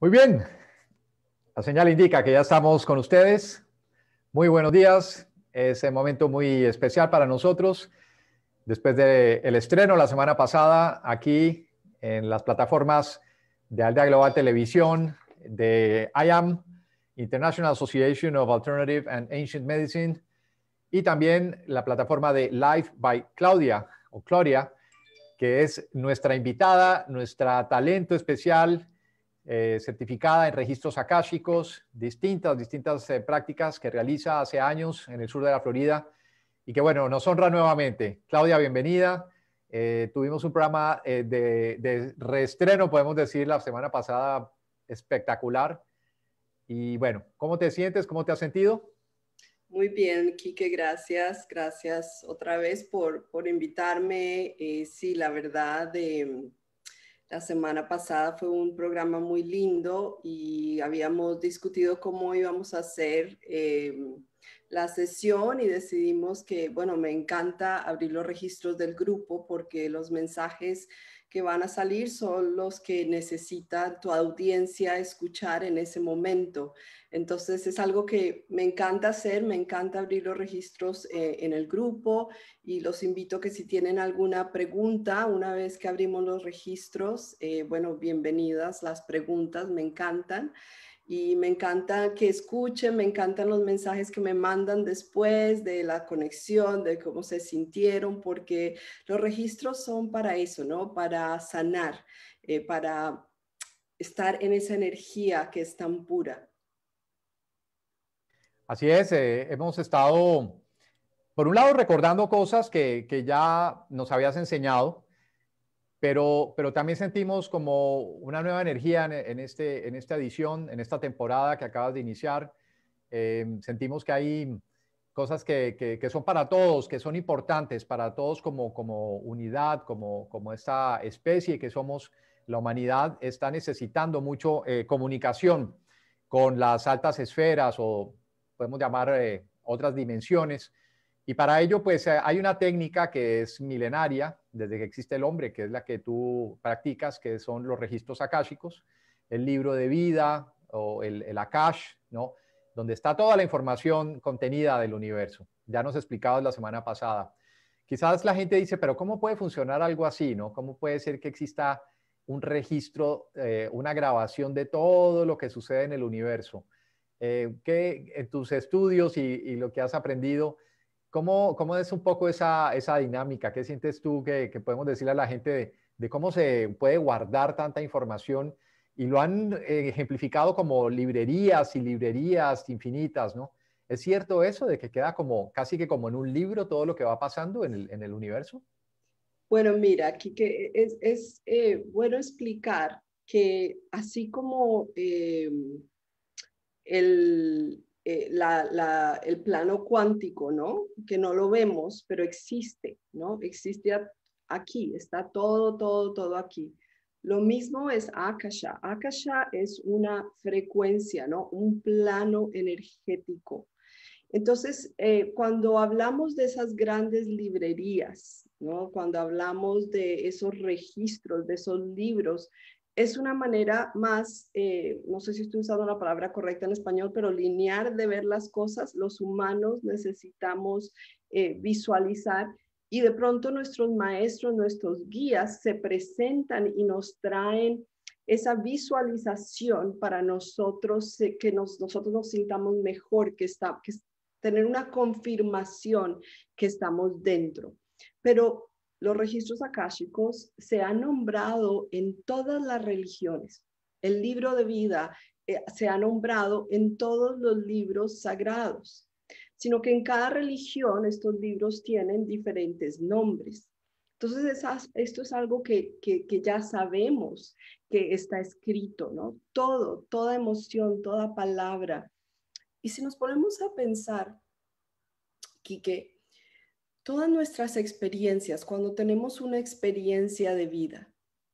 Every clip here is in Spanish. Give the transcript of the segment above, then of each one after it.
Muy bien, la señal indica que ya estamos con ustedes. Muy buenos días, es un momento muy especial para nosotros. Después del estreno la semana pasada aquí en las plataformas de Aldea Global Televisión, de IAM, International Association of Alternative and Ancient Medicine, y también la plataforma de Live by Claudia, o Claudia, que es nuestra invitada, nuestra talento especial eh, certificada en registros akáshicos, distintas, distintas eh, prácticas que realiza hace años en el sur de la Florida y que, bueno, nos honra nuevamente. Claudia, bienvenida. Eh, tuvimos un programa de, de, reestreno, podemos decir, la semana pasada espectacular. Y bueno, ¿cómo te sientes? ¿Cómo te has sentido? Muy bien, Quique, gracias. Gracias otra vez por, por invitarme. sí, la verdad, de em, la semana pasada fue un programa muy lindo y habíamos discutido cómo íbamos a hacer em, la sesión y decidimos que, bueno, me encanta abrir los registros del grupo porque los mensajes que van a salir son los que necesita tu audiencia escuchar en ese momento. Entonces es algo que me encanta hacer, me encanta abrir los registros eh, en el grupo y los invito que si tienen alguna pregunta, una vez que abrimos los registros, eh, bueno, bienvenidas las preguntas, me encantan y me encanta que escuchen, me encantan los mensajes que me mandan después de la conexión, de cómo se sintieron, porque los registros son para eso, ¿no? Para sanar, eh, para estar en esa energía que es tan pura. Así es, eh, hemos estado, por un lado, recordando cosas que, que ya nos habías enseñado, pero, también sentimos como una nueva energía este, en, esta edición, en esta temporada que acabas de iniciar. Em, sentimos que hay cosas que, son para todos, que son importantes para todos como, unidad, como, esta especie que somos, la humanidad está necesitando mucho eh, comunicación con las altas esferas o podemos llamar eh, otras dimensiones. Y para ello, pues eh, hay una técnica que es milenaria, desde que existe el hombre, que es la que tú practicas, que son los registros akáshicos, el libro de vida o el, akash, ¿no? Donde está toda la información contenida del universo. Ya nos explicabas la semana pasada. Quizás la gente dice, pero ¿cómo puede funcionar algo así, no? ¿Cómo puede ser que exista un registro, eh, una grabación de todo lo que sucede en el universo? Eh, ¿Qué en tus estudios y lo que has aprendido? ¿Cómo, cómo es un poco esa, esa dinámica? ¿Qué sientes tú que, podemos decirle a la gente de, cómo se puede guardar tanta información? Y lo han eh, ejemplificado como librerías y librerías infinitas, ¿no? ¿Es cierto eso de que queda como casi que como en un libro todo lo que va pasando en el, en el universo? Bueno, mira, aquí que es, es eh, bueno explicar que así como eh, el, eh, la, el plano cuántico, ¿no? Que no lo vemos, pero existe, ¿no? Existe aquí, está todo, todo, todo aquí. Lo mismo es Akasha. Akasha es una frecuencia, ¿no? Un plano energético. Entonces, eh, cuando hablamos de esas grandes librerías, ¿no? cuando hablamos de esos registros, de esos libros, es una manera más, eh, no sé si estoy usando la palabra correcta en español, pero lineal de ver las cosas. Los humanos necesitamos eh, visualizar y de pronto nuestros maestros, nuestros guías se presentan y nos traen esa visualización para nosotros, eh, que nos, nosotros nos sintamos mejor, que, está, que tener una confirmación que estamos dentro. Pero los registros akáshicos se han nombrado en todas las religiones. El libro de vida eh, se ha nombrado en todos los libros sagrados, sino que en cada religión estos libros tienen diferentes nombres. Entonces, esto es algo que, ya sabemos que está escrito, ¿no? Todo, toda emoción, toda palabra. Y si nos ponemos a pensar, Quique, todas nuestras experiencias, cuando tenemos una experiencia de vida,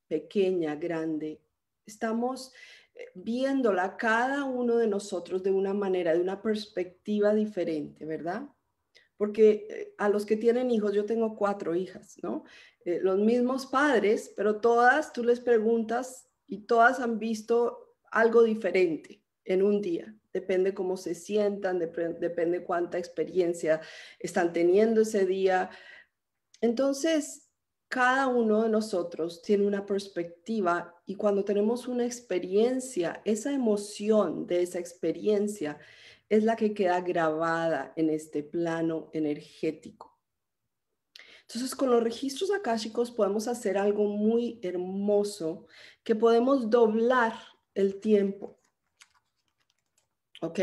pequeña, grande, estamos eh, viéndola cada uno de nosotros de una manera, de una perspectiva diferente, ¿verdad? Porque eh, a los que tienen hijos, yo tengo cuatro hijas, ¿no? Eh, los mismos padres, pero todas tú les preguntas y todas han visto algo diferente en un día, depende cómo se sientan, depende cuánta experiencia están teniendo ese día. Entonces, cada uno de nosotros tiene una perspectiva y cuando tenemos una experiencia, esa emoción de esa experiencia es la que queda grabada en este plano energético. Entonces, con los registros akáshicos podemos hacer algo muy hermoso, que podemos doblar el tiempo. ¿ok?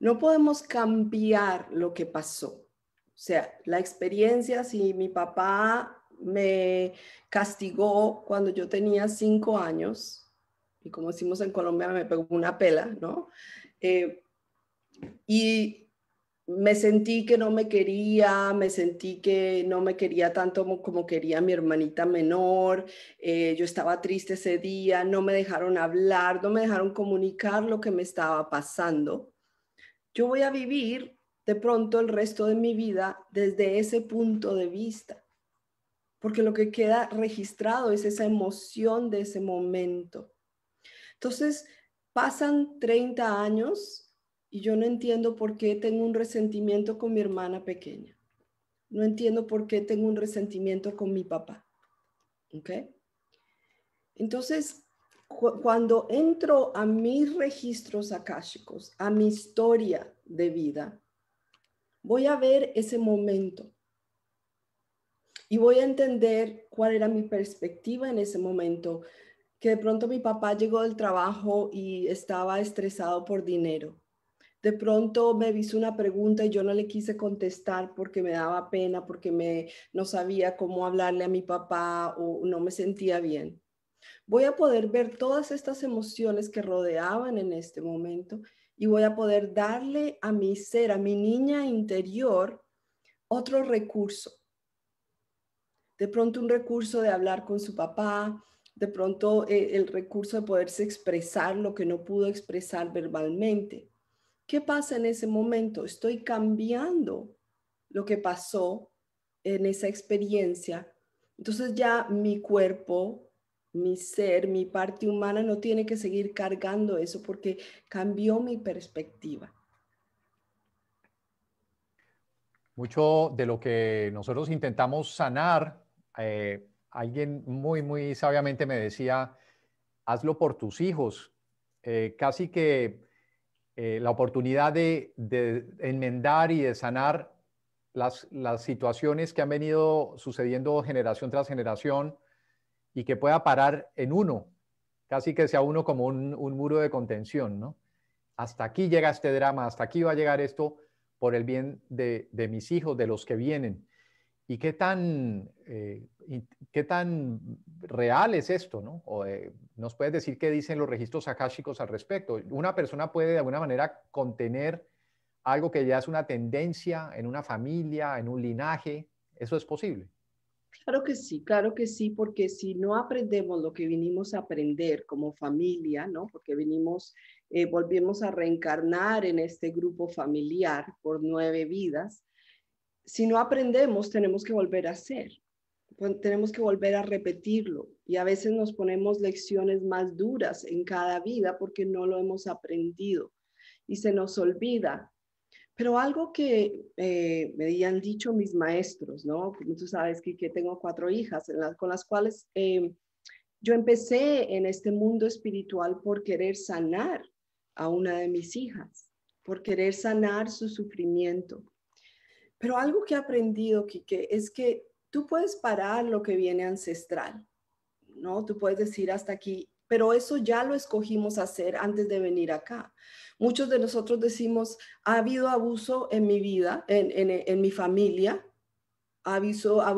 No podemos cambiar lo que pasó. O sea, la experiencia, si mi papá me castigó cuando yo tenía cinco años, y como decimos en Colombia, me pegó una pela, ¿no? Eh, y me sentí que no me quería, me sentí que no me quería tanto como, quería mi hermanita menor, eh, yo estaba triste ese día, no me dejaron hablar, no me dejaron comunicar lo que me estaba pasando. Yo voy a vivir de pronto el resto de mi vida desde ese punto de vista, porque lo que queda registrado es esa emoción de ese momento. Entonces, pasan 30 años y yo no entiendo por qué tengo un resentimiento con mi hermana pequeña. No entiendo por qué tengo un resentimiento con mi papá. ¿Ok? Entonces, cuando entro a mis registros akáshicos, a mi historia de vida, voy a ver ese momento y voy a entender cuál era mi perspectiva en ese momento, que de pronto mi papá llegó del trabajo y estaba estresado por dinero de pronto me hizo una pregunta y yo no le quise contestar porque me daba pena, porque me, no sabía cómo hablarle a mi papá o no me sentía bien. Voy a poder ver todas estas emociones que rodeaban en este momento y voy a poder darle a mi ser, a mi niña interior, otro recurso. De pronto un recurso de hablar con su papá, de pronto eh, el recurso de poderse expresar lo que no pudo expresar verbalmente ¿Qué pasa en ese momento? Estoy cambiando lo que pasó en esa experiencia. Entonces ya mi cuerpo, mi ser, mi parte humana no tiene que seguir cargando eso porque cambió mi perspectiva. Mucho de lo que nosotros intentamos sanar, eh, alguien muy, muy sabiamente me decía, hazlo por tus hijos. Eh, casi que eh, la oportunidad de, enmendar y de sanar las, situaciones que han venido sucediendo generación tras generación y que pueda parar en uno, casi que sea uno como un, muro de contención, ¿no? Hasta aquí llega este drama, hasta aquí va a llegar esto por el bien de mis hijos, de los que vienen. ¿Y qué tan, eh, qué tan real es esto? ¿no? Eh, ¿Nos puedes decir qué dicen los registros akáshicos al respecto? Una persona puede de alguna manera contener algo que ya es una tendencia en una familia, en un linaje. ¿Eso es posible? Claro que sí, claro que sí, porque si no aprendemos lo que vinimos a aprender como familia, ¿no? Porque vinimos, eh, volvimos a reencarnar en este grupo familiar por nueve vidas, si no aprendemos, tenemos que volver a hacer, tenemos que volver a repetirlo. Y a veces nos ponemos lecciones más duras en cada vida porque no lo hemos aprendido y se nos olvida. Pero algo que eh, me habían dicho mis maestros, ¿no? tú sabes que, tengo cuatro hijas con las cuales em, yo empecé en este mundo espiritual por querer sanar a una de mis hijas, por querer sanar su sufrimiento pero algo que he aprendido, Quique, es que tú puedes parar lo que viene ancestral, ¿no? Tú puedes decir hasta aquí, pero eso ya lo escogimos hacer antes de venir acá. Muchos de nosotros decimos, ha habido abuso en mi vida, en, mi familia, ha ha, habido, ha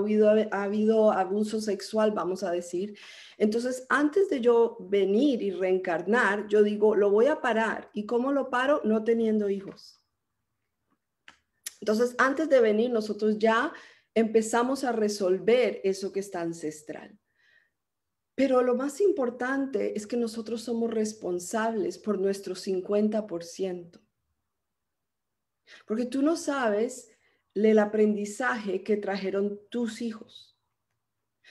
habido abuso sexual, vamos a decir. Entonces, antes de yo venir y reencarnar, yo digo, lo voy a parar. ¿Y cómo lo paro? No teniendo hijos. Entonces, antes de venir, nosotros ya empezamos a resolver eso que está ancestral. Pero lo más importante es que nosotros somos responsables por nuestro 50%. Porque tú no sabes el aprendizaje que trajeron tus hijos.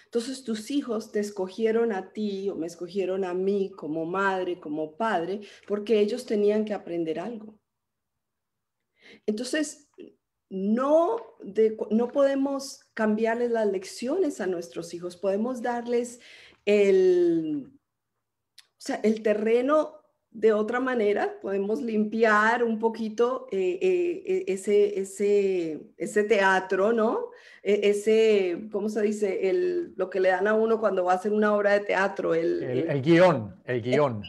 Entonces tus hijos te escogieron a ti o me escogieron a mí como madre, como padre, porque ellos tenían que aprender algo. Entonces, no, de, no podemos cambiarles las lecciones a nuestros hijos, podemos darles el, o sea, el terreno de otra manera, podemos limpiar un poquito eh, eh, e, ese, ese, ese teatro, ¿no? E, ese, ¿cómo se dice? lo que le dan a uno cuando va a hacer una obra de teatro. El, el, guión, el guión.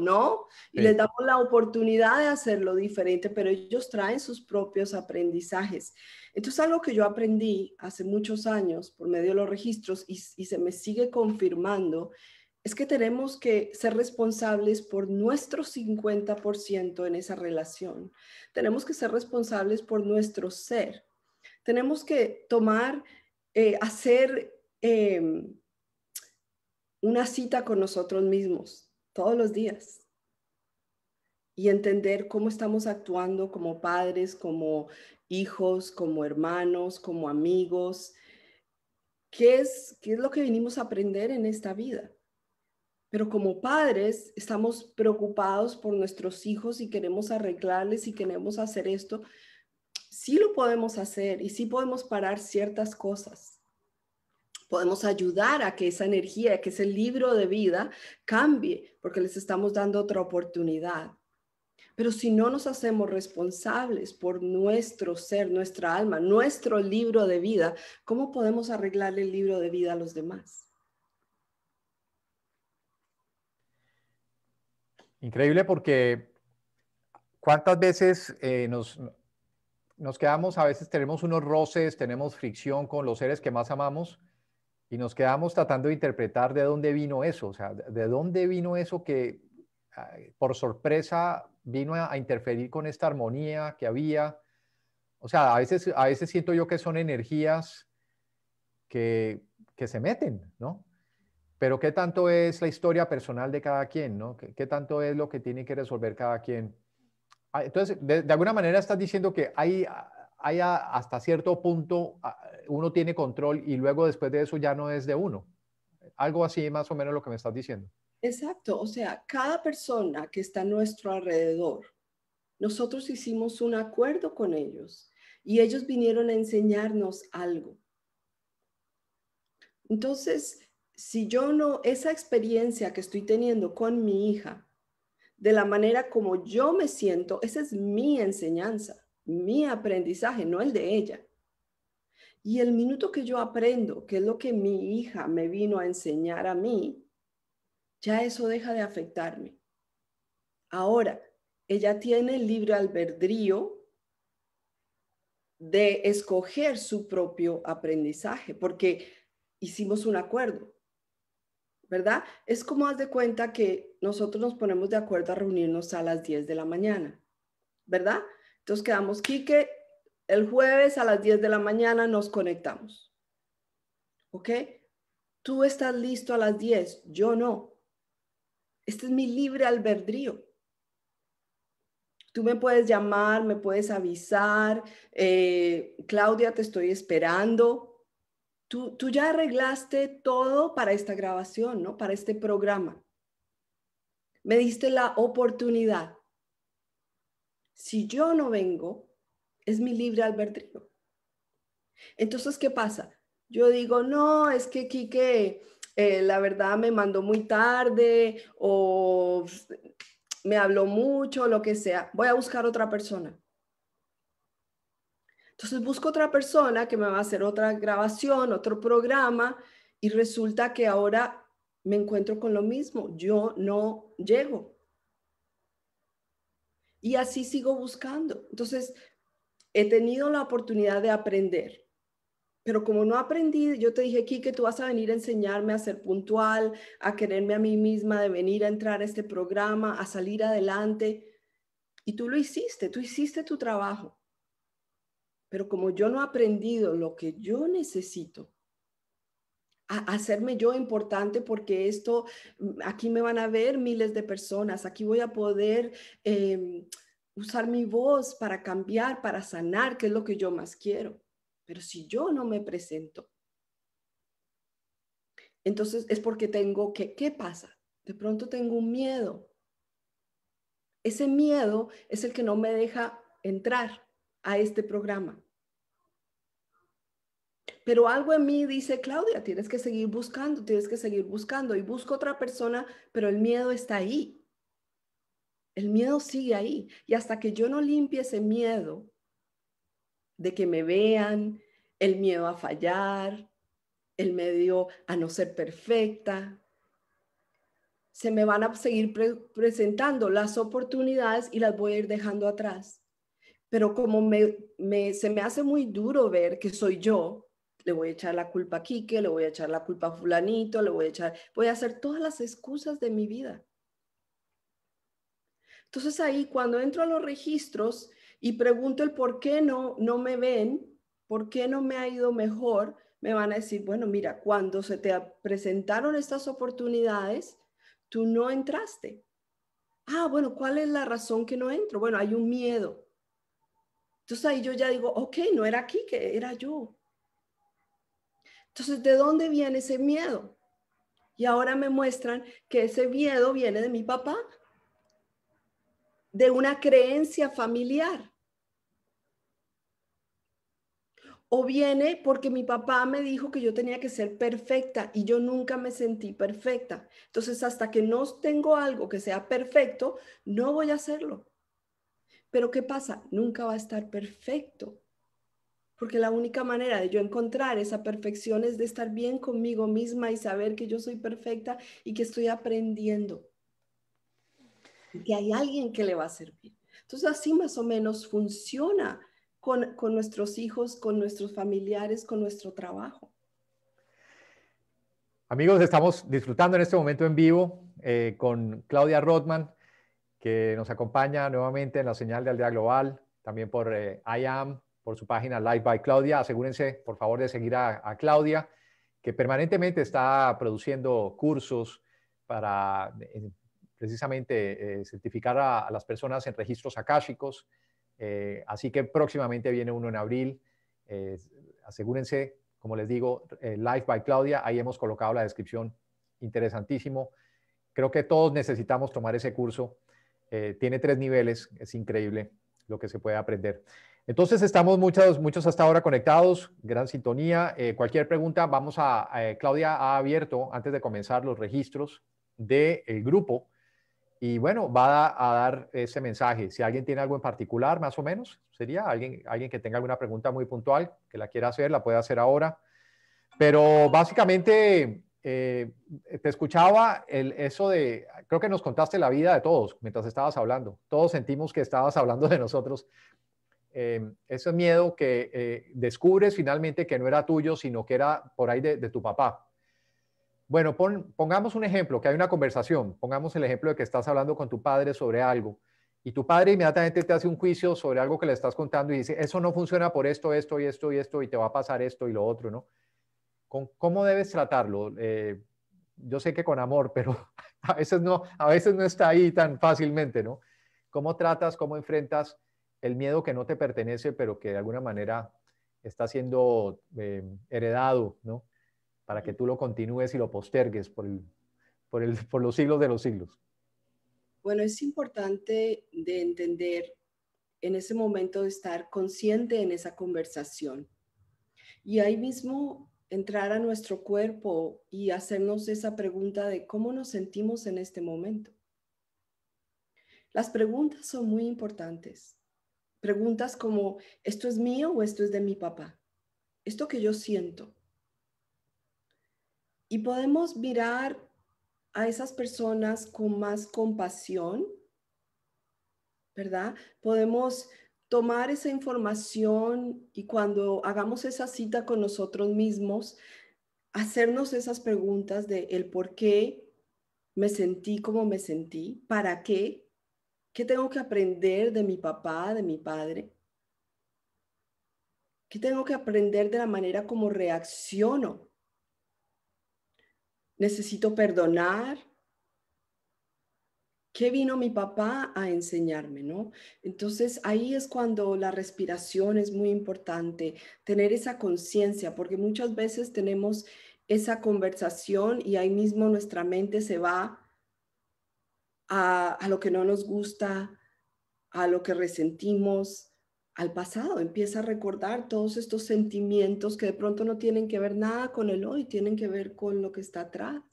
¿no? Y les damos la oportunidad de hacerlo diferente, pero ellos traen sus propios aprendizajes. Entonces, algo que yo aprendí hace muchos años por medio de los registros y se me sigue confirmando es que tenemos que ser responsables por nuestro 50% en esa relación. Tenemos que ser responsables por nuestro ser. Tenemos que tomar, eh, hacer em, una cita con nosotros mismos todos los días y entender cómo estamos actuando como padres, como hijos, como hermanos, como amigos. ¿Qué es, qué es lo que vinimos a aprender en esta vida? Pero como padres estamos preocupados por nuestros hijos y queremos arreglarles y queremos hacer esto. Sí lo podemos hacer y sí podemos parar ciertas cosas. Podemos ayudar a que esa energía, que ese libro de vida cambie, porque les estamos dando otra oportunidad. Pero si no nos hacemos responsables por nuestro ser, nuestra alma, nuestro libro de vida, ¿cómo podemos arreglar el libro de vida a los demás? Increíble porque cuántas veces eh, nos, nos quedamos, a veces tenemos unos roces, tenemos fricción con los seres que más amamos y nos quedamos tratando de interpretar de dónde vino eso, o sea, de dónde vino eso que ah, por sorpresa vino a, interferir con esta armonía que había. O sea, a veces, a veces siento yo que son energías que, que se meten, ¿no? Pero qué tanto es la historia personal de cada quien, ¿no? ¿Qué, tanto es lo que tiene que resolver cada quien? Ah, entonces, de, alguna manera estás diciendo que hay, hay hasta cierto punto ah, uno tiene control y luego después de eso ya no es de uno. Algo así más o menos lo que me estás diciendo. Exacto, o sea, cada persona que está a nuestro alrededor, nosotros hicimos un acuerdo con ellos y ellos vinieron a enseñarnos algo. Entonces, si yo no, esa experiencia que estoy teniendo con mi hija, de la manera como yo me siento, esa es mi enseñanza, mi aprendizaje, no el de ella. Y el minuto que yo aprendo, que es lo que mi hija me vino a enseñar a mí, ya eso deja de afectarme. Ahora, ella tiene el libre albedrío de escoger su propio aprendizaje, porque hicimos un acuerdo. ¿verdad? Es como haz de cuenta que nosotros nos ponemos de acuerdo a reunirnos a las 10 de la mañana, ¿verdad? Entonces quedamos, Quique, el jueves a las 10 de la mañana nos conectamos. ¿Ok? Tú estás listo a las 10, yo no. Este es mi libre albedrío. Tú me puedes llamar, me puedes avisar, eh, Claudia, te estoy esperando, tú, ya arreglaste todo para esta grabación, ¿no? Para este programa. Me diste la oportunidad. Si yo no vengo, es mi libre albedrío. Entonces, ¿qué pasa? Yo digo, no, es que Quique, eh, la verdad me mandó muy tarde o pues, me habló mucho, lo que sea. Voy a buscar otra persona. Entonces busco otra persona que me va a hacer otra grabación, otro programa y resulta que ahora me encuentro con lo mismo, yo no llego. Y así sigo buscando. Entonces, he tenido la oportunidad de aprender, pero como no aprendí, yo te dije aquí que tú vas a venir a enseñarme a ser puntual, a quererme a mí misma, de venir a entrar a este programa, a salir adelante. Y tú lo hiciste, tú hiciste tu trabajo. Pero como yo no he aprendido lo que yo necesito, a hacerme yo importante porque esto, mm, aquí me van a ver miles de personas, aquí voy a poder em, usar mi voz para cambiar, para sanar, que es lo que yo más quiero. Pero si yo no me presento, entonces es porque tengo que, ¿qué pasa? De pronto tengo un miedo. Ese miedo es el que no me deja entrar a este programa. Pero algo en mí dice, Claudia, tienes que seguir buscando, tienes que seguir buscando. Y busco otra persona, pero el miedo está ahí. El miedo sigue ahí. Y hasta que yo no limpie ese miedo de que me vean, el miedo a fallar, el miedo a no ser perfecta, se me van a seguir presentando las oportunidades y las voy a ir dejando atrás pero como se me hace muy duro ver que soy yo, le voy a echar la culpa a Quique, le voy a echar la culpa a fulanito, le voy a echar, voy a hacer todas las excusas de mi vida. Entonces ahí cuando entro a los registros y pregunto el por qué no, no me ven, por qué no me ha ido mejor, me van a decir, bueno, mira, cuando se te presentaron estas oportunidades, tú no entraste. Ah, bueno, ¿cuál es la razón que no entro? Bueno, hay un miedo entonces ahí yo ya digo, ok, no era aquí, que era yo. Entonces, ¿de dónde viene ese miedo? Y ahora me muestran que ese miedo viene de mi papá, de una creencia familiar. O viene porque mi papá me dijo que yo tenía que ser perfecta y yo nunca me sentí perfecta. Entonces, hasta que no tengo algo que sea perfecto, no voy a hacerlo. Pero ¿qué pasa? Nunca va a estar perfecto. Porque la única manera de yo encontrar esa perfección es de estar bien conmigo misma y saber que yo soy perfecta y que estoy aprendiendo. Y que hay alguien que le va a servir. Entonces así más o menos funciona con, nuestros hijos, con nuestros familiares, con nuestro trabajo. Amigos, estamos disfrutando en este momento en vivo eh, con Claudia Rothman, que nos acompaña nuevamente en la señal de Aldea Global, también por eh, IAM, por su página Live by Claudia. Asegúrense, por favor, de seguir a, Claudia, que permanentemente está produciendo cursos para eh, precisamente eh, certificar a, las personas en registros akáshicos. así que próximamente viene uno en abril. asegúrense, como les digo, Live by Claudia. Ahí hemos colocado la descripción. Interesantísimo. Creo que todos necesitamos tomar ese curso eh, tiene tres niveles, es increíble lo que se puede aprender. Entonces estamos muchos, muchos hasta ahora conectados, gran sintonía. Eh, cualquier pregunta, vamos a, eh, Claudia ha abierto antes de comenzar los registros del grupo y bueno, va a, dar ese mensaje. Si alguien tiene algo en particular, más o menos, sería alguien, alguien que tenga alguna pregunta muy puntual, que la quiera hacer, la puede hacer ahora. Pero básicamente eh, te escuchaba el, eso de, creo que nos contaste la vida de todos mientras estabas hablando. Todos sentimos que estabas hablando de nosotros. Em, ese miedo que eh, descubres finalmente que no era tuyo, sino que era por ahí de, tu papá. Bueno, pongamos un ejemplo, que hay una conversación. Pongamos el ejemplo de que estás hablando con tu padre sobre algo y tu padre inmediatamente te hace un juicio sobre algo que le estás contando y dice, eso no funciona por esto, esto y esto y esto y te va a pasar esto y lo otro, ¿no? cómo debes tratarlo. Eh, yo sé que con amor, pero a veces no, a veces no está ahí tan fácilmente, ¿no? ¿Cómo tratas, cómo enfrentas el miedo que no te pertenece, pero que de alguna manera está siendo eh, heredado, ¿no? Para que tú lo continúes y lo postergues por, por, el, por los siglos de los siglos. Bueno, es importante de entender en ese momento de estar consciente en esa conversación. Y ahí mismo entrar a nuestro cuerpo y hacernos esa pregunta de cómo nos sentimos en este momento. Las preguntas son muy importantes. Preguntas como, ¿esto es mío o esto es de mi papá? ¿Esto que yo siento? Y podemos mirar a esas personas con más compasión, ¿verdad? Podemos tomar esa información y cuando hagamos esa cita con nosotros mismos, hacernos esas preguntas de el por qué me sentí como me sentí, para qué, qué tengo que aprender de mi papá, de mi padre, qué tengo que aprender de la manera como reacciono. Necesito perdonar, ¿Qué vino mi papá a enseñarme? ¿no? Entonces ahí es cuando la respiración es muy importante, tener esa conciencia, porque muchas veces tenemos esa conversación y ahí mismo nuestra mente se va a, a lo que no nos gusta, a lo que resentimos, al pasado, empieza a recordar todos estos sentimientos que de pronto no tienen que ver nada con el hoy, tienen que ver con lo que está atrás.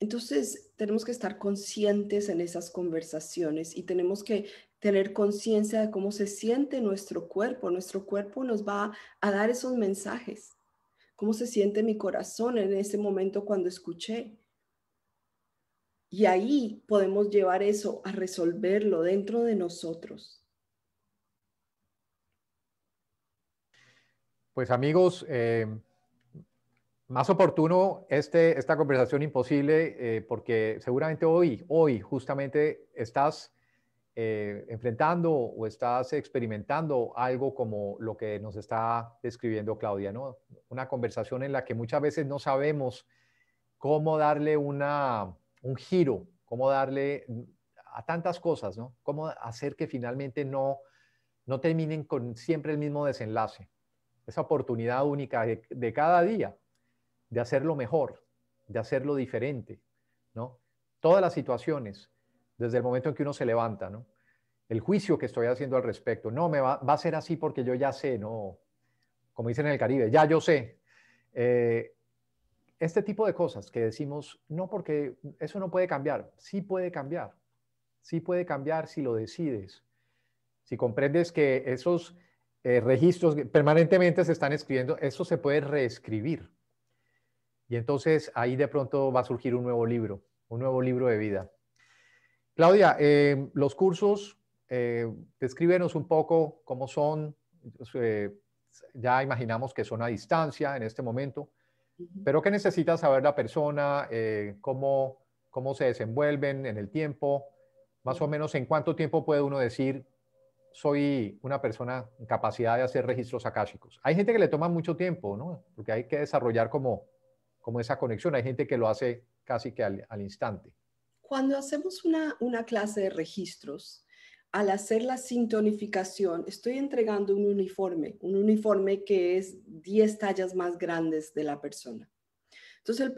Entonces, tenemos que estar conscientes en esas conversaciones y tenemos que tener conciencia de cómo se siente nuestro cuerpo. Nuestro cuerpo nos va a dar esos mensajes. ¿Cómo se siente mi corazón en ese momento cuando escuché? Y ahí podemos llevar eso a resolverlo dentro de nosotros. Pues amigos, eh, más oportuno este, esta conversación imposible eh, porque seguramente hoy, hoy justamente estás eh, enfrentando o estás experimentando algo como lo que nos está describiendo Claudia, ¿no? Una conversación en la que muchas veces no sabemos cómo darle un giro, cómo darle a tantas cosas, ¿no? Cómo hacer que finalmente no, terminen con siempre el mismo desenlace. Esa oportunidad única de cada día de hacerlo mejor, de hacerlo diferente, ¿no? Todas las situaciones, desde el momento en que uno se levanta, El juicio que estoy haciendo al respecto, no, me va, a ser así porque yo ya sé, no, como dicen en el Caribe, ya yo sé. Eh, este tipo de cosas que decimos, no porque eso no puede cambiar, sí puede cambiar, sí puede cambiar si lo decides, si comprendes que esos eh, registros permanentemente se están escribiendo, eso se puede reescribir. Y entonces ahí de pronto va a surgir un nuevo libro, un nuevo libro de vida. Claudia, eh, los cursos, eh, descríbenos un poco cómo son. Eh, ya imaginamos que son a distancia en este momento, pero ¿qué necesita saber la persona? Cómo, ¿Cómo se desenvuelven en el tiempo? Más o menos, ¿en cuánto tiempo puede uno decir soy una persona en capacidad de hacer registros akáshicos. Hay gente que le toma mucho tiempo, ¿no? Porque hay que desarrollar como como esa conexión. Hay gente que lo hace casi que al, instante. Cuando hacemos una, clase de registros, al hacer la sintonificación, estoy entregando un uniforme, un uniforme que es 10 tallas más grandes de la persona. Entonces,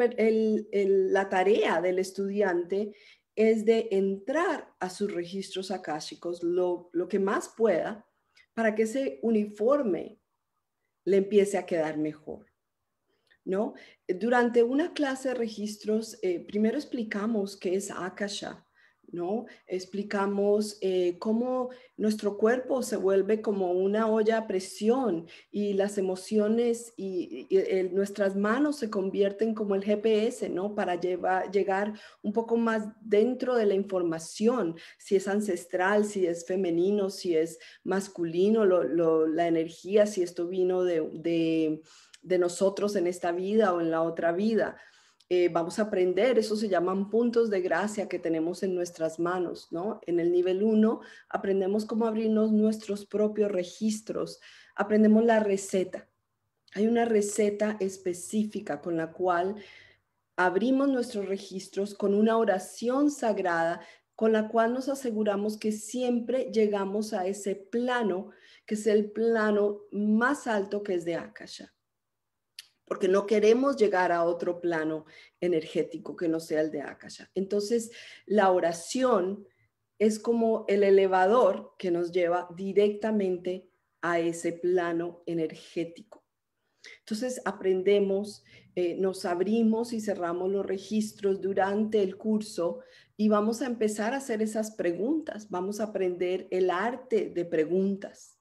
la tarea del estudiante es de entrar a sus registros akáshicos lo, lo que más pueda para que ese uniforme le empiece a quedar mejor. Durante una clase de registros, eh, primero explicamos qué es Akasha, ¿no? Explicamos eh, cómo nuestro cuerpo se vuelve como una olla a presión y las emociones y, nuestras manos se convierten como el GPS, ¿no? Para llevar, llegar un poco más dentro de la información, si es ancestral, si es femenino, si es masculino, la energía, si esto vino de de nosotros en esta vida o en la otra vida. Eh, vamos a aprender, eso se llaman puntos de gracia que tenemos en nuestras manos, ¿no? En el nivel uno aprendemos cómo abrirnos nuestros propios registros, aprendemos la receta. Hay una receta específica con la cual abrimos nuestros registros con una oración sagrada con la cual nos aseguramos que siempre llegamos a ese plano, que es el plano más alto que es de Akasha porque no queremos llegar a otro plano energético que no sea el de Akasha. Entonces, la oración es como el elevador que nos lleva directamente a ese plano energético. Entonces aprendemos, eh, nos abrimos y cerramos los registros durante el curso y vamos a empezar a hacer esas preguntas, vamos a aprender el arte de preguntas,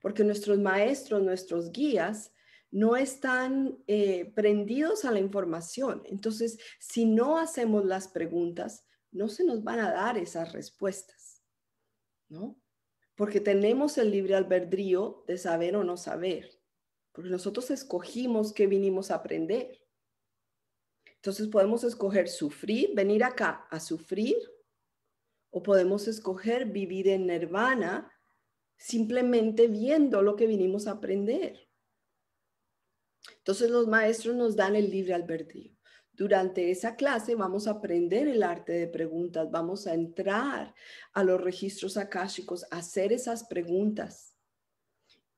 porque nuestros maestros, nuestros guías, no están eh, prendidos a la información. Entonces, si no hacemos las preguntas, no se nos van a dar esas respuestas, ¿no? Porque tenemos el libre albedrío de saber o no saber, porque nosotros escogimos qué vinimos a aprender. Entonces podemos escoger sufrir, venir acá a sufrir, o podemos escoger vivir en nirvana simplemente viendo lo que vinimos a aprender. Entonces los maestros nos dan el libre albedrío. Durante esa clase vamos a aprender el arte de preguntas, vamos a entrar a los registros akáshicos, hacer esas preguntas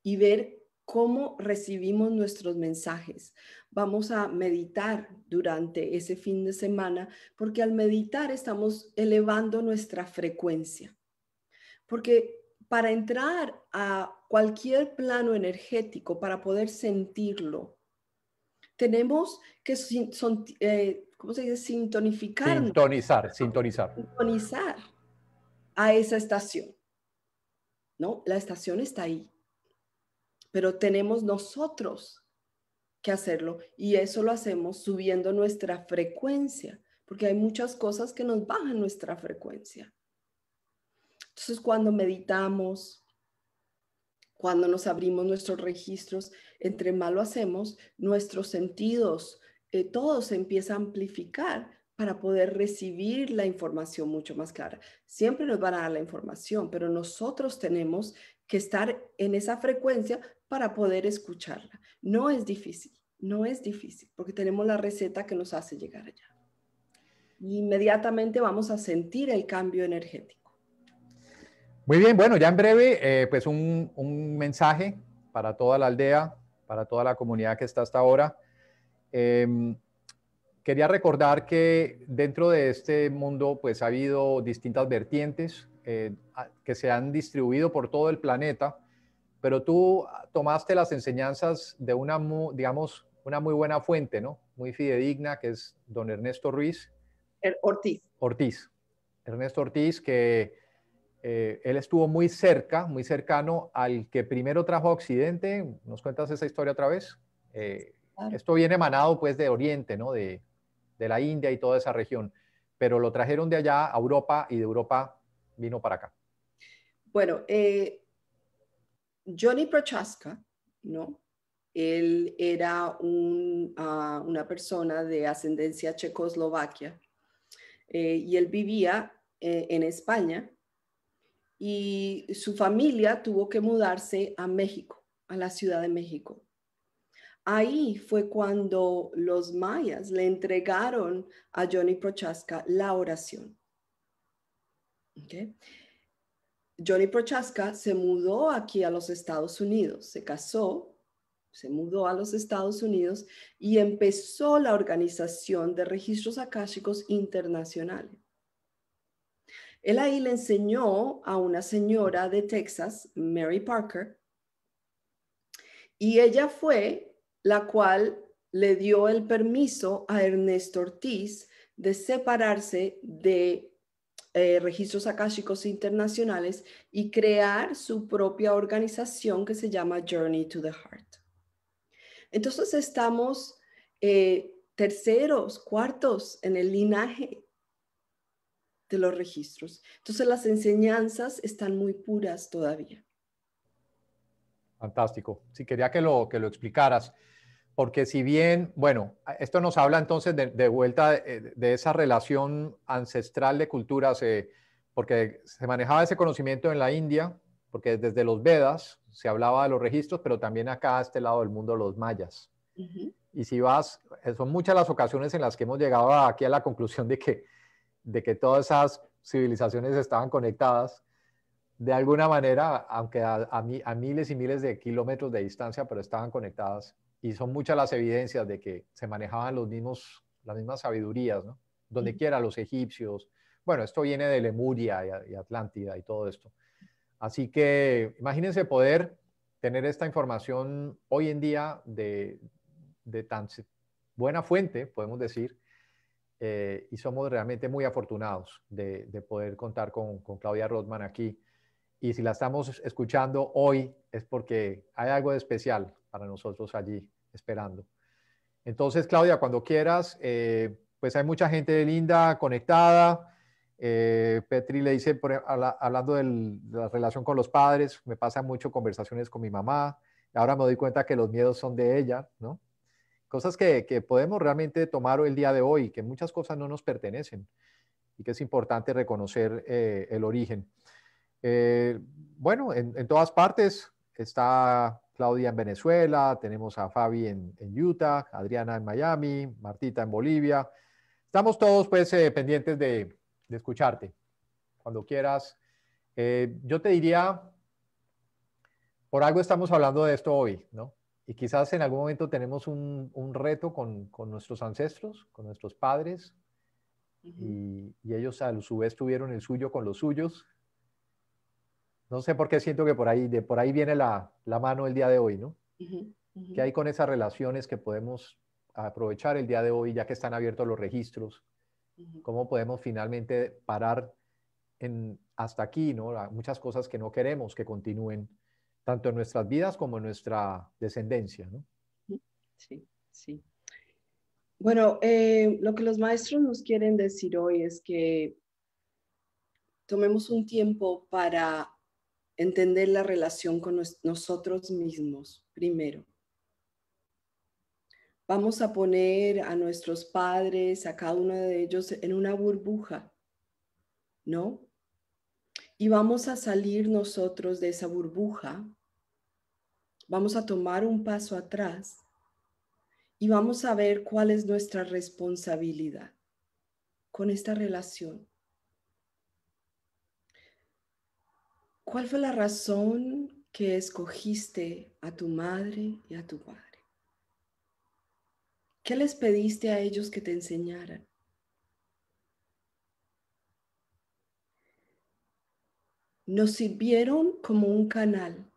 y ver cómo recibimos nuestros mensajes. Vamos a meditar durante ese fin de semana porque al meditar estamos elevando nuestra frecuencia. Porque para entrar a cualquier plano energético, para poder sentirlo, tenemos que eh, Sintonificar. Sintonizar, sintonizar. Sintonizar a esa estación. ¿No? La estación está ahí. Pero tenemos nosotros que hacerlo y eso lo hacemos subiendo nuestra frecuencia, porque hay muchas cosas que nos bajan nuestra frecuencia. Entonces, cuando meditamos, cuando nos abrimos nuestros registros, entre más lo hacemos, nuestros sentidos, eh, todo se empieza a amplificar para poder recibir la información mucho más clara. Siempre nos van a dar la información, pero nosotros tenemos que estar en esa frecuencia para poder escucharla. No es difícil, no es difícil, porque tenemos la receta que nos hace llegar allá. Inmediatamente vamos a sentir el cambio energético. Muy bien, bueno, ya en breve, eh, pues un, mensaje para toda la aldea, para toda la comunidad que está hasta ahora. Em, quería recordar que dentro de este mundo, pues ha habido distintas vertientes eh, que se han distribuido por todo el planeta, pero tú tomaste las enseñanzas de una, digamos, una muy buena fuente, ¿no? Muy fidedigna, que es don Ernesto Ruiz. Er, Ortiz. Ortiz. Ernesto Ortiz, que eh, él estuvo muy cerca, muy cercano al que primero trajo a Occidente. ¿Nos cuentas esa historia otra vez? Eh, esto viene emanado pues de Oriente, ¿no? De, de, la India y toda esa región, pero lo trajeron de allá a Europa y de Europa vino para acá. Bueno, eh, Johnny Prochaska, ¿no? Él era ah, una persona de ascendencia checoslovaquia y él vivía en España y su familia tuvo que mudarse a México, a la Ciudad de México. Ahí fue cuando los mayas le entregaron a Johnny Prochaska la oración. Johnny Prochaska se mudó aquí a los Estados Unidos, se casó, se mudó a los Estados Unidos y empezó la Organización de Registros Akáshicos Internacionales. Él ahí le enseñó a una señora de Texas, Mary Parker, y ella fue la cual le dio el permiso a Ernesto Ortiz de separarse de eh, registros akáshicos internacionales y crear su propia organización que se llama Journey to the Heart. Entonces estamos eh, terceros, cuartos en el linaje de los registros. Entonces las enseñanzas están muy puras todavía. Fantástico. Sí, quería que lo, que lo explicaras, porque si bien, bueno, esto nos habla entonces de, vuelta eh, de, esa relación ancestral de culturas, eh, porque se manejaba ese conocimiento en la India, porque desde los Vedas se hablaba de los registros, pero también acá a este lado del mundo los mayas. Y si vas, eh, son muchas las ocasiones en las que hemos llegado aquí a la conclusión de que de que todas esas civilizaciones estaban conectadas de alguna manera, aunque a, miles y miles de kilómetros de distancia, pero estaban conectadas. Y son muchas las evidencias de que se manejaban los mismos, las mismas sabidurías, ¿no? Donde quiera, los egipcios. Bueno, esto viene de Lemuria y, Atlántida y todo esto. Así que imagínense poder tener esta información hoy en día de, de tan buena fuente, podemos decir, eh, y somos realmente muy afortunados de, poder contar con, Claudia Rothman aquí. Y si la estamos escuchando hoy es porque hay algo de especial para nosotros allí esperando. Entonces, Claudia, cuando quieras, eh, pues hay mucha gente linda conectada. Eh, Petri le dice, e, hablando de la relación con los padres, me pasa mucho conversaciones con mi mamá. Ahora me doy cuenta que los miedos son de ella, ¿no? cosas que, que, podemos realmente tomar el día de hoy, que muchas cosas no nos pertenecen y que es importante reconocer eh, el origen. Eh, bueno, en, todas partes está Claudia en Venezuela, tenemos a Fabi en, Utah, Adriana en Miami, Martita en Bolivia. Estamos todos pues eh, pendientes de, escucharte cuando quieras. yo te diría, por algo estamos hablando de esto hoy, ¿no? y quizás en algún momento tenemos un, reto con, nuestros ancestros, con nuestros padres, y, ellos a su vez tuvieron el suyo con los suyos. No sé por qué siento que por ahí, de por ahí viene la, mano el día de hoy, ¿no? que ¿Qué hay con esas relaciones que podemos aprovechar el día de hoy, ya que están abiertos los registros? ¿Cómo podemos finalmente parar en, hasta aquí, ¿no? Muchas cosas que no queremos que continúen tanto en nuestras vidas como en nuestra descendencia. ¿no? Sí, sí. Bueno, eh, lo que los maestros nos quieren decir hoy es que tomemos un tiempo para entender la relación con nosotros mismos primero. Vamos a poner a nuestros padres, a cada uno de ellos, en una burbuja, ¿no? y vamos a salir nosotros de esa burbuja, vamos a tomar un paso atrás y vamos a ver cuál es nuestra responsabilidad con esta relación. ¿Cuál fue la razón que escogiste a tu madre y a tu padre? ¿Qué les pediste a ellos que te enseñaran? nos sirvieron como un canal,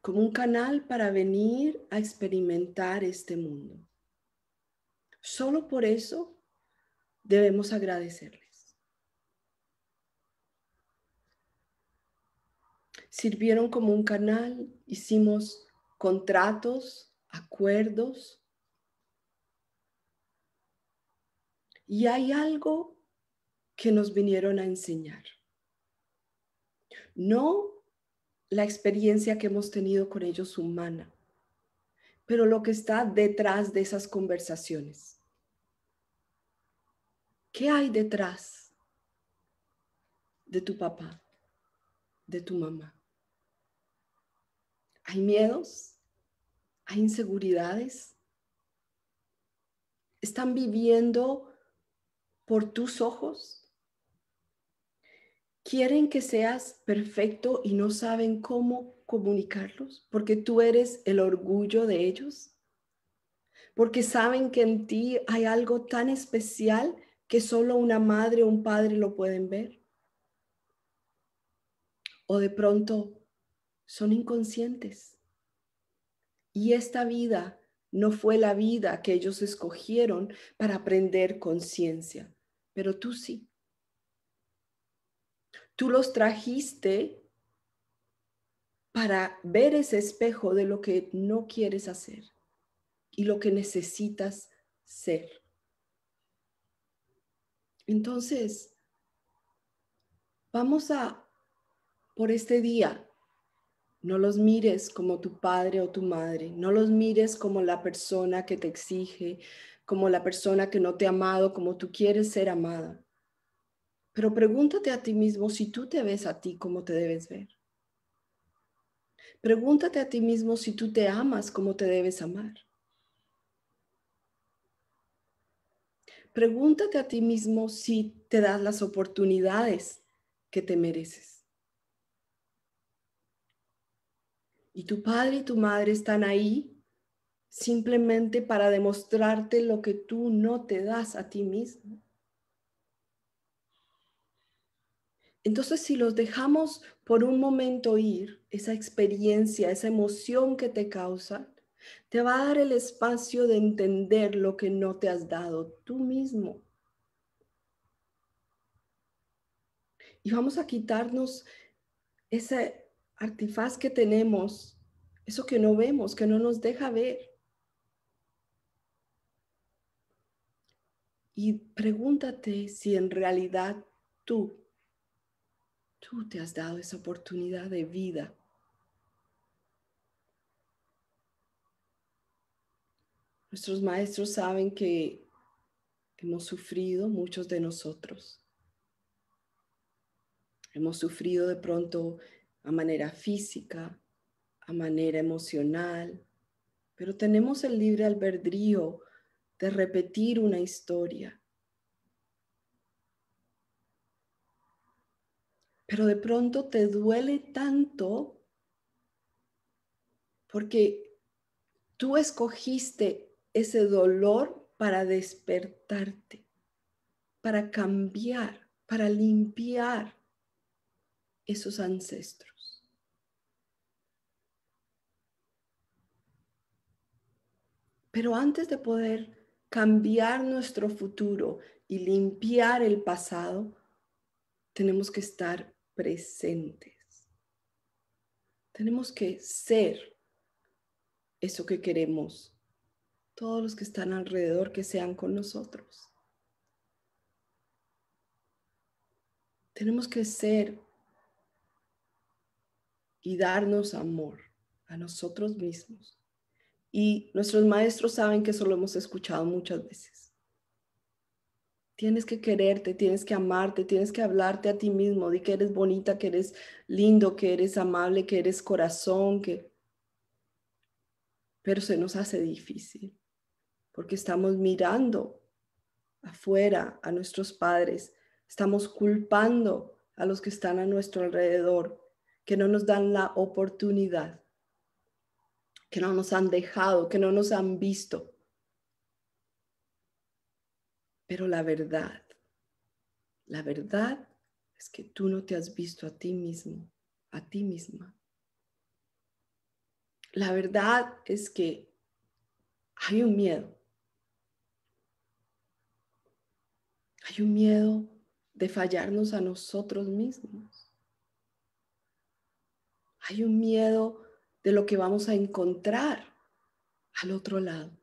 como un canal para venir a experimentar este mundo. Solo por eso debemos agradecerles. Sirvieron como un canal, hicimos contratos, acuerdos. Y hay algo que nos vinieron a enseñar. No la experiencia que hemos tenido con ellos humana, pero lo que está detrás de esas conversaciones. ¿Qué hay detrás de tu papá, de tu mamá? ¿Hay miedos? ¿Hay inseguridades? ¿Están viviendo por tus ojos? quieren que seas perfecto y no saben cómo comunicarlos, porque tú eres el orgullo de ellos, porque saben que en ti hay algo tan especial que solo una madre o un padre lo pueden ver. O de pronto son inconscientes. Y esta vida no fue la vida que ellos escogieron para aprender conciencia, pero tú sí tú los trajiste para ver ese espejo de lo que no quieres hacer y lo que necesitas ser. Entonces, vamos a, por este día, no los mires como tu padre o tu madre, no los mires como la persona que te exige, como la persona que no te ha amado, como tú quieres ser amada. Pero pregúntate a ti mismo si tú te ves a ti como te debes ver. Pregúntate a ti mismo si tú te amas como te debes amar. Pregúntate a ti mismo si te das las oportunidades que te mereces. Y tu padre y tu madre están ahí simplemente para demostrarte lo que tú no te das a ti mismo. Entonces, si los dejamos por un momento ir, esa experiencia, esa emoción que te causa, te va a dar el espacio de entender lo que no te has dado tú mismo. Y vamos a quitarnos ese artifaz que tenemos, eso que no vemos, que no nos deja ver. Y pregúntate si en realidad tú Tú te has dado esa oportunidad de vida. Nuestros maestros saben que hemos sufrido muchos de nosotros. Hemos sufrido de pronto a manera física, a manera emocional, pero tenemos el libre albedrío de repetir una historia pero de pronto te duele tanto porque tú escogiste ese dolor para despertarte, para cambiar, para limpiar esos ancestros. Pero antes de poder cambiar nuestro futuro y limpiar el pasado, tenemos que estar presentes. Tenemos que ser eso que queremos. Todos los que están alrededor que sean con nosotros. Tenemos que ser y darnos amor a nosotros mismos. Y nuestros maestros saben que eso lo hemos escuchado muchas veces. Tienes que quererte, tienes que amarte, tienes que hablarte a ti mismo, di que eres bonita, que eres lindo, que eres amable, que eres corazón, que... Pero se nos hace difícil porque estamos mirando afuera a nuestros padres, estamos culpando a los que están a nuestro alrededor, que no nos dan la oportunidad, que no nos han dejado, que no nos han visto pero la verdad, la verdad es que tú no te has visto a ti mismo, a ti misma. La verdad es que hay un miedo. Hay un miedo de fallarnos a nosotros mismos. Hay un miedo de lo que vamos a encontrar al otro lado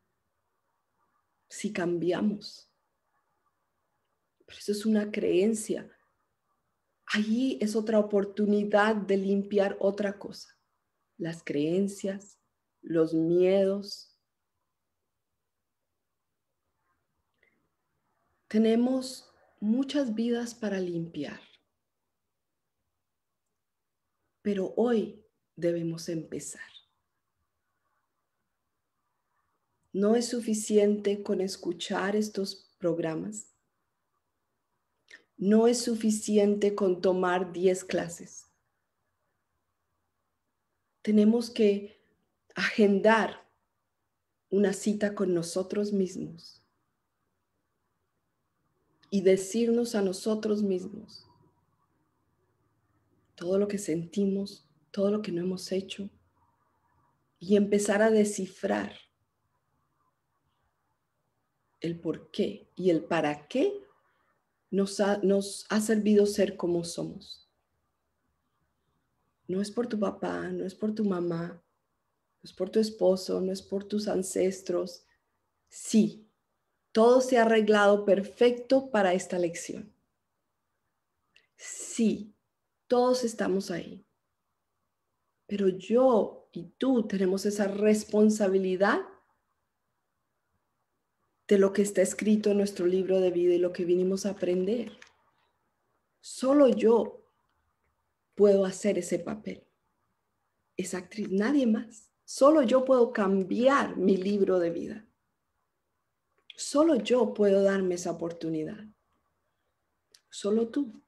si cambiamos pero eso es una creencia. Allí es otra oportunidad de limpiar otra cosa, las creencias, los miedos. Tenemos muchas vidas para limpiar, pero hoy debemos empezar. No es suficiente con escuchar estos programas no es suficiente con tomar 10 clases. Tenemos que agendar una cita con nosotros mismos y decirnos a nosotros mismos todo lo que sentimos, todo lo que no hemos hecho y empezar a descifrar el por qué y el para qué nos ha, servido ser como somos. No es por tu papá, no es por tu mamá, no es por tu esposo, no es por tus ancestros. Sí, todo se ha arreglado perfecto para esta lección. Sí, todos estamos ahí. Pero yo y tú tenemos esa responsabilidad de lo que está escrito en nuestro libro de vida y lo que vinimos a aprender. Solo yo puedo hacer ese papel, esa actriz, nadie más. Solo yo puedo cambiar mi libro de vida. Solo yo puedo darme esa oportunidad. Solo tú.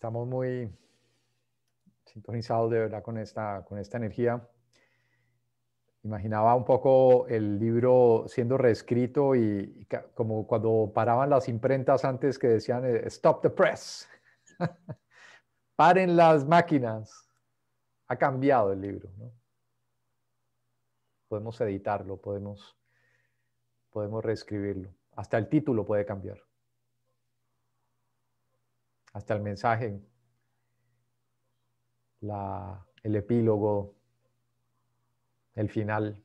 Estamos muy sintonizados de verdad con esta, con esta energía. Imaginaba un poco el libro siendo reescrito y, como cuando paraban las imprentas antes que decían, eh, stop the press, paren las máquinas. Ha cambiado el libro. ¿no? Podemos editarlo, podemos, podemos reescribirlo. Hasta el título puede cambiar hasta el mensaje, el epílogo, el final.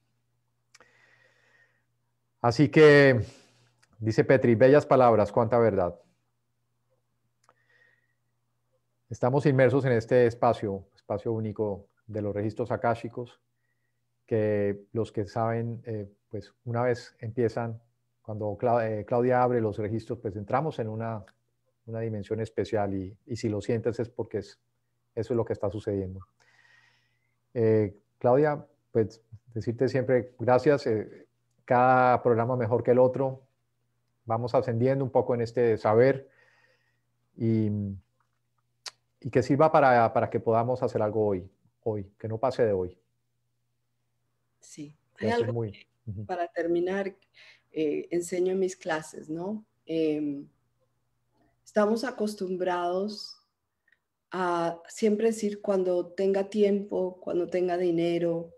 Así que, dice Petri, bellas palabras, cuánta verdad. Estamos inmersos en este espacio, espacio único de los registros akáshicos, que los que saben, eh, pues una vez empiezan, cuando eh, Claudia abre los registros, pues entramos en una una dimensión especial y, si lo sientes es porque es, eso es lo que está sucediendo. Eh, Claudia, pues decirte siempre gracias, eh, cada programa mejor que el otro, vamos ascendiendo un poco en este saber y, que sirva para, que podamos hacer algo hoy, hoy, que no pase de hoy. Sí, hay algo para terminar, eh, enseño en mis clases, ¿no? Em, Estamos acostumbrados a siempre decir cuando tenga tiempo, cuando tenga dinero,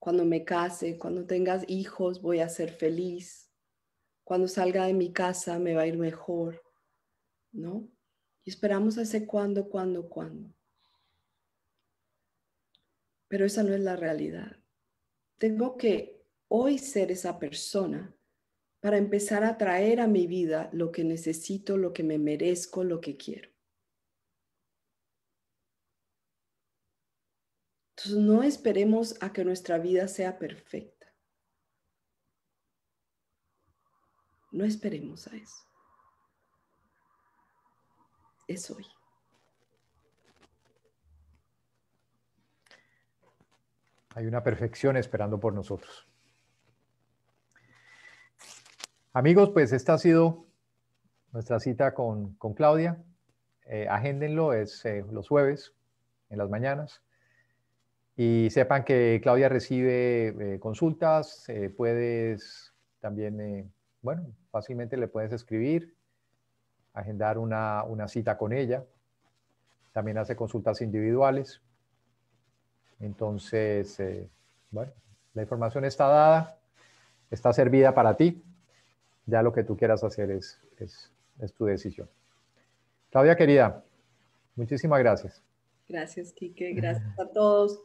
cuando me case, cuando tengas hijos voy a ser feliz, cuando salga de mi casa me va a ir mejor, ¿no? Y esperamos ese cuando, cuando, cuando. Pero esa no es la realidad. Tengo que hoy ser esa persona para empezar a traer a mi vida lo que necesito, lo que me merezco, lo que quiero. Entonces no esperemos a que nuestra vida sea perfecta. No esperemos a eso. Es hoy. Hay una perfección esperando por nosotros. Amigos, pues esta ha sido nuestra cita con, Claudia. Eh, agéndenlo, es eh, los jueves en las mañanas. Y sepan que Claudia recibe eh, consultas, puedes también, bueno, fácilmente le puedes escribir, agendar una, una cita con ella. También hace consultas individuales. Entonces, bueno, la información está dada, está servida para ti ya lo que tú quieras hacer es, es, tu decisión. Claudia, querida, muchísimas gracias. Gracias, Quique. Gracias a todos.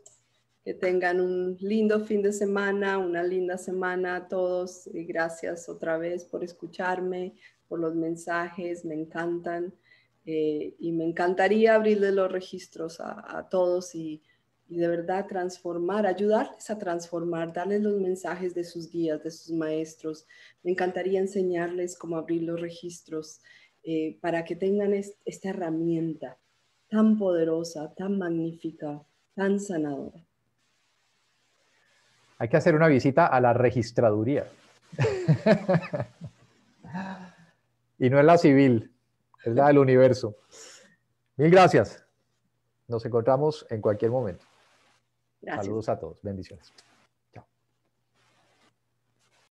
Que tengan un lindo fin de semana, una linda semana a todos. Y gracias otra vez por escucharme, por los mensajes. Me encantan. Eh, y me encantaría abrirle los registros a, a todos y y de verdad transformar, ayudarles a transformar, darles los mensajes de sus guías, de sus maestros. Me encantaría enseñarles cómo abrir los registros eh, para que tengan esta herramienta tan poderosa, tan magnífica, tan sanadora. Hay que hacer una visita a la registraduría. y no es la civil, es la del universo. Mil gracias. Nos encontramos en cualquier momento. Saludos a todos. Bendiciones.